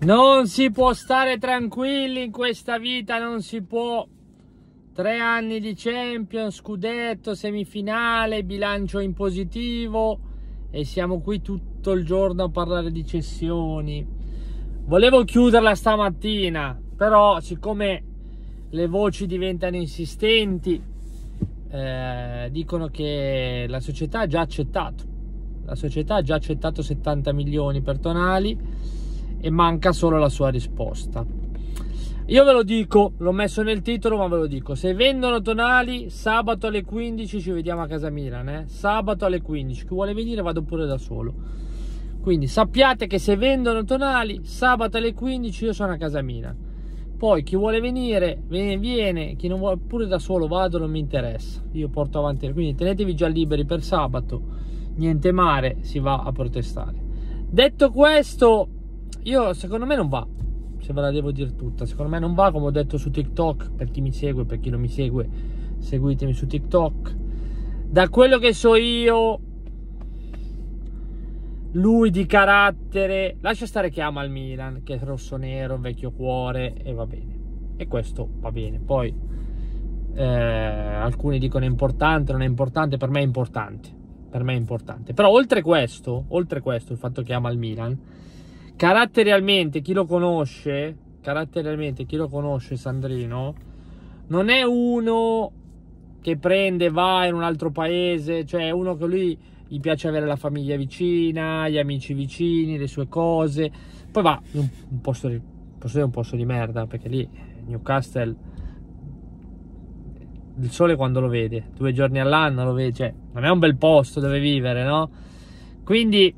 Non si può stare tranquilli in questa vita, non si può. Tre anni di champion, scudetto, semifinale, bilancio in positivo e siamo qui tutto il giorno a parlare di cessioni. Volevo chiuderla stamattina, però siccome le voci diventano insistenti, eh, dicono che la società ha già accettato. La società ha già accettato 70 milioni per Tonali e manca solo la sua risposta. Io ve lo dico, l'ho messo nel titolo, ma ve lo dico. Se vendono Tonali, sabato alle 15 ci vediamo a casa Milan. Eh? Sabato alle 15. Chi vuole venire vado pure da solo. Quindi sappiate che se vendono Tonali, sabato alle 15 io sono a casa Milan. Poi chi vuole venire, viene, viene. Chi non vuole, pure da solo vado, non mi interessa. Io porto avanti. Quindi tenetevi già liberi per sabato. Niente mare, si va a protestare. Detto questo, io secondo me non va. Se ve la devo dire tutta, secondo me non va, come ho detto su TikTok, per chi mi segue, per chi non mi segue, seguitemi su TikTok. Da quello che so io lui di carattere, lascia stare che ama il Milan, che è rosso nero, vecchio cuore e va bene. E questo va bene. Poi eh, alcuni dicono è importante, non è importante, per me è importante. Per me è importante. Però oltre questo, oltre questo, il fatto che ama il Milan, caratterialmente chi lo conosce, caratterialmente chi lo conosce Sandrino, non è uno che prende, va in un altro paese, cioè è uno che lui gli piace avere la famiglia vicina, gli amici vicini, le sue cose. Poi va in un, posto di, posso dire un posto di merda, perché lì Newcastle il sole quando lo vede, due giorni all'anno lo vede, cioè non è un bel posto dove vivere, no? Quindi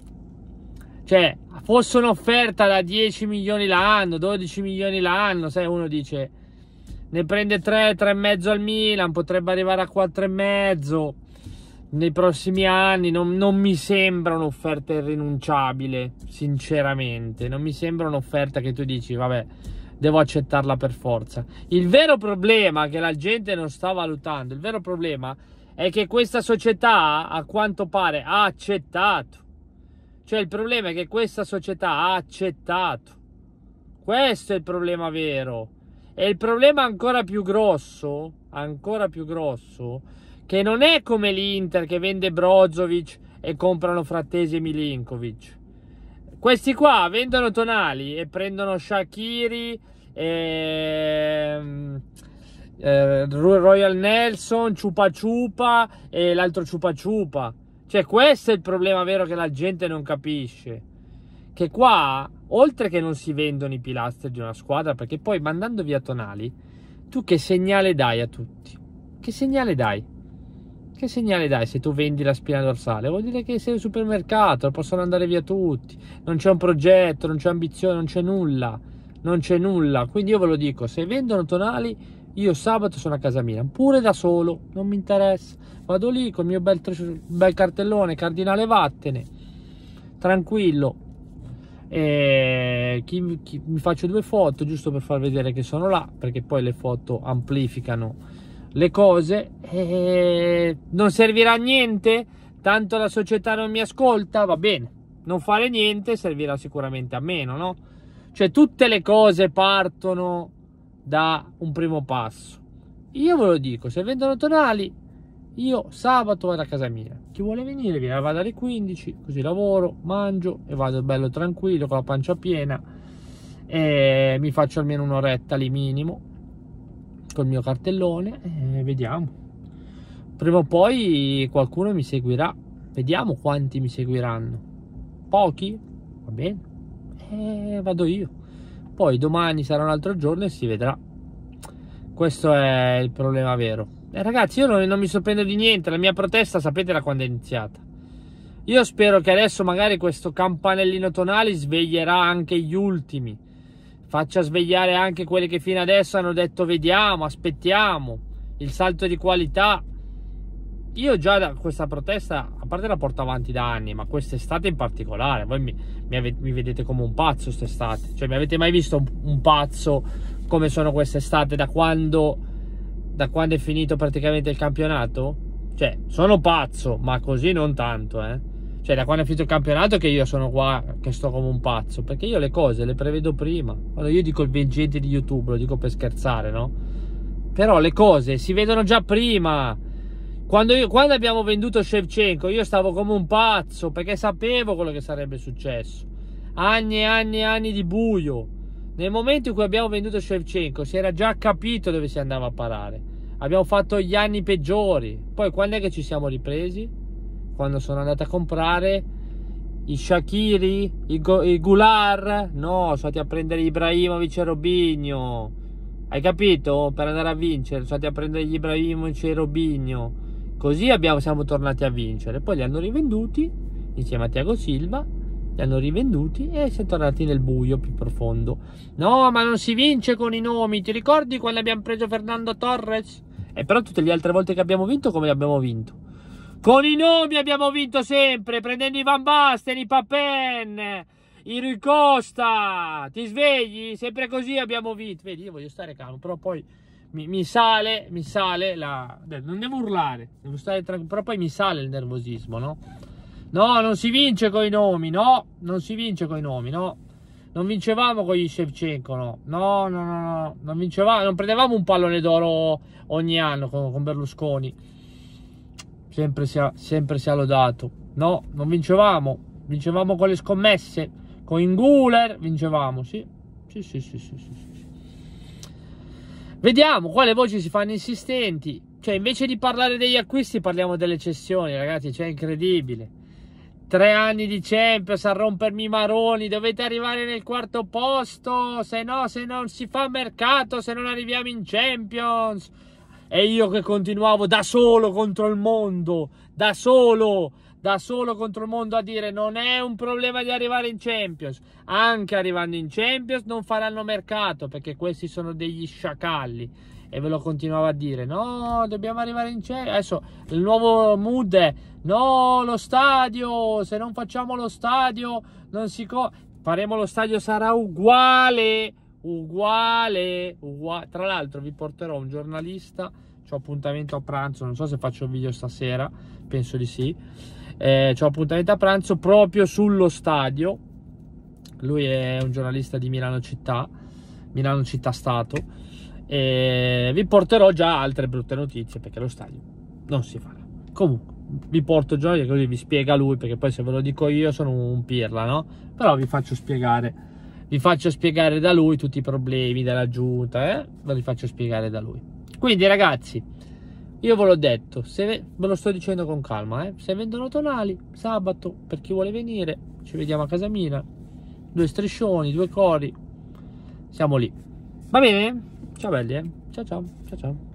cioè, fosse un'offerta da 10 milioni l'anno, 12 milioni l'anno, sai, uno dice ne prende 3, 3,5 al Milan, potrebbe arrivare a 4,5 nei prossimi anni. Non, non mi sembra un'offerta irrinunciabile, sinceramente. Non mi sembra un'offerta che tu dici, vabbè, devo accettarla per forza. Il vero problema che la gente non sta valutando, il vero problema è che questa società, a quanto pare, ha accettato cioè il problema è che questa società ha accettato. Questo è il problema vero. E il problema ancora più grosso, ancora più grosso, che non è come l'Inter che vende Brozovic e comprano Frattesi e Milinkovic. Questi qua vendono Tonali e prendono Shakiri e... Ehm, eh, Royal Nelson, Ciupa Ciupa e l'altro Ciupa Ciupa. Cioè, questo è il problema vero che la gente non capisce. Che qua, oltre che non si vendono i pilastri di una squadra, perché poi mandando via Tonali, tu che segnale dai a tutti? Che segnale dai? Che segnale dai se tu vendi la spina dorsale? Vuol dire che sei un supermercato, possono andare via tutti, non c'è un progetto, non c'è ambizione, non c'è nulla, non c'è nulla. Quindi io ve lo dico, se vendono Tonali io sabato sono a casa mia, pure da solo, non mi interessa. Vado lì con il mio bel, bel cartellone, cardinale vattene, tranquillo. E chi, chi, mi faccio due foto giusto per far vedere che sono là, perché poi le foto amplificano le cose. E non servirà a niente, tanto la società non mi ascolta, va bene. Non fare niente servirà sicuramente a meno, no? Cioè tutte le cose partono da un primo passo. Io ve lo dico, se vendono tonali, io sabato vado a casa mia. Chi vuole venire viene, vado alle 15, così lavoro, mangio e vado bello tranquillo con la pancia piena e mi faccio almeno un'oretta lì minimo col mio cartellone e vediamo. Prima o poi qualcuno mi seguirà, vediamo quanti mi seguiranno. Pochi? Va bene. E vado io poi domani sarà un altro giorno e si vedrà questo è il problema vero eh, ragazzi io non, non mi sorprendo di niente la mia protesta sapete da quando è iniziata io spero che adesso magari questo campanellino tonale sveglierà anche gli ultimi faccia svegliare anche quelli che fino adesso hanno detto vediamo aspettiamo il salto di qualità io già da questa protesta, a parte la porto avanti da anni, ma quest'estate in particolare, voi mi, mi, avete, mi vedete come un pazzo quest'estate, cioè mi avete mai visto un, un pazzo come sono quest'estate da quando, da quando è finito praticamente il campionato? Cioè, sono pazzo, ma così non tanto, eh. Cioè, da quando è finito il campionato che io sono qua, che sto come un pazzo, perché io le cose le prevedo prima. Allora, io dico il veggente di YouTube, lo dico per scherzare, no? Però le cose si vedono già prima quando, io, quando, abbiamo venduto Shevchenko io stavo come un pazzo perché sapevo quello che sarebbe successo. Anni e anni e anni di buio. Nel momento in cui abbiamo venduto Shevchenko si era già capito dove si andava a parare. Abbiamo fatto gli anni peggiori. Poi quando è che ci siamo ripresi? Quando sono andato a comprare i Shakiri, i, Go, i Goulart. No, sono andati a prendere Ibrahimovic e Robigno. Hai capito? Per andare a vincere, sono andati a prendere gli Ibrahimovic e Robigno Così abbiamo, siamo tornati a vincere. Poi li hanno rivenduti insieme a Tiago Silva. Li hanno rivenduti e siamo tornati nel buio più profondo. No, ma non si vince con i nomi. Ti ricordi quando abbiamo preso Fernando Torres? E però tutte le altre volte che abbiamo vinto, come abbiamo vinto? Con i nomi abbiamo vinto sempre, prendendo i Van Basten, i Papen, i Rui Costa. Ti svegli? Sempre così abbiamo vinto. Vedi, io voglio stare calmo, però poi mi, mi sale, mi sale la... Non devo urlare, devo stare tranquillo, però poi mi sale il nervosismo, no? No, non si vince con i nomi, no? Non si vince con i nomi, no? Non vincevamo con gli Shevchenko, no? No, no, no, no. Non, vincevamo, non prendevamo un pallone d'oro ogni anno con, con Berlusconi. Sempre sia, sempre sia lodato. No, non vincevamo. Vincevamo con le scommesse. Con Inguler vincevamo, sì. Sì, sì, sì, sì, sì. sì. Vediamo quale voci si fanno insistenti. Cioè, invece di parlare degli acquisti, parliamo delle cessioni, ragazzi. Cioè, è incredibile. Tre anni di Champions a rompermi i maroni. Dovete arrivare nel quarto posto. Se no, se non si fa mercato, se non arriviamo in Champions. E io che continuavo da solo contro il mondo, da solo da solo contro il mondo a dire non è un problema di arrivare in Champions. Anche arrivando in Champions non faranno mercato perché questi sono degli sciacalli. E ve lo continuavo a dire, no, dobbiamo arrivare in Champions. Adesso il nuovo mood è, no, lo stadio, se non facciamo lo stadio non si... Co- faremo lo stadio, sarà uguale, uguale, uguale. Tra l'altro vi porterò un giornalista ho appuntamento a pranzo, non so se faccio il video stasera, penso di sì eh, ho appuntamento a pranzo proprio sullo stadio. Lui è un giornalista di Milano Città, Milano Città Stato. E vi porterò già altre brutte notizie perché lo stadio non si farà. Comunque, vi porto gioia così vi spiega lui perché poi se ve lo dico io sono un pirla, no? Però vi faccio spiegare. Vi faccio spiegare da lui tutti i problemi della giunta, eh? Ve li faccio spiegare da lui. Quindi ragazzi, io ve l'ho detto, ve, ve lo sto dicendo con calma, eh? se vendono tonali, sabato, per chi vuole venire, ci vediamo a casa mia, due striscioni, due cori, siamo lì. Va bene? Ciao belli, eh? ciao ciao, ciao ciao.